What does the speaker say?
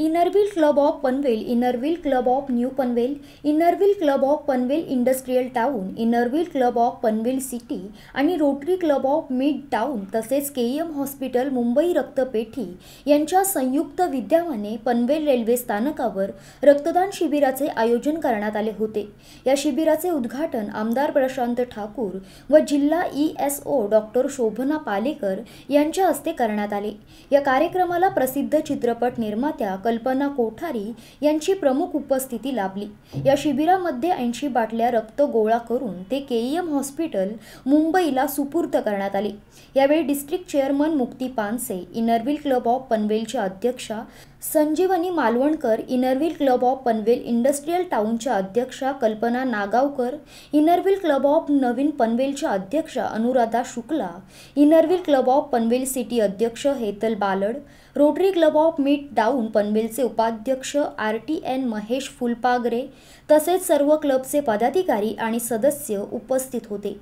Inner Wheel club of Panvel inner wheel club of new Panvel inner wheel club of Panvel industrial town inner wheel club of Panvel city आणि rotary club of mid town तसेच K M hospital Mumbai रक्तपेठी यांच्या संयुक्त विद्यमाने Panvel railway स्थानकावर रक्तदान शिबिराचे आयोजन करण्यात आले होते या शिबिराचे उद्घाटन आमदार प्रशांत ठाकूर व जिल्हा E S O doctor Shobhana Palekar यांच्या हस्ते करण्यात आले या कार्यक्रमाला प्रसिद्ध चित्रपट निर्मात्या कल्पना कोठारी यांची प्रमुख उपस्थिती लाभली या शिबिरामध्ये ऐंशी बाटल्या रक्त गोळा करून ते के एम हॉस्पिटल मुंबईला सुपूर्द करण्यात आले यावेळी डिस्ट्रिक्ट चेअरमन मुक्ती पानसे इनरविल क्लब ऑफ पनवेलच्या अध्यक्षा Sanjeevani Malvankar inner wheel club of Panvel industrial टाऊनच्या अध्यक्षा Kalpana Nagavkar inner wheel club of नवीन पनवेलच्या अध्यक्षा Anuradha Shukla inner wheel club of Panvel city अध्यक्ष Hetal Balad rotary club of mid town Panvel पनवेलचे उपाध्यक्ष R T N Mahesh Phulpagare तसेच सर्व क्लबचे पदाधिकारी आणि सदस्य उपस्थित होते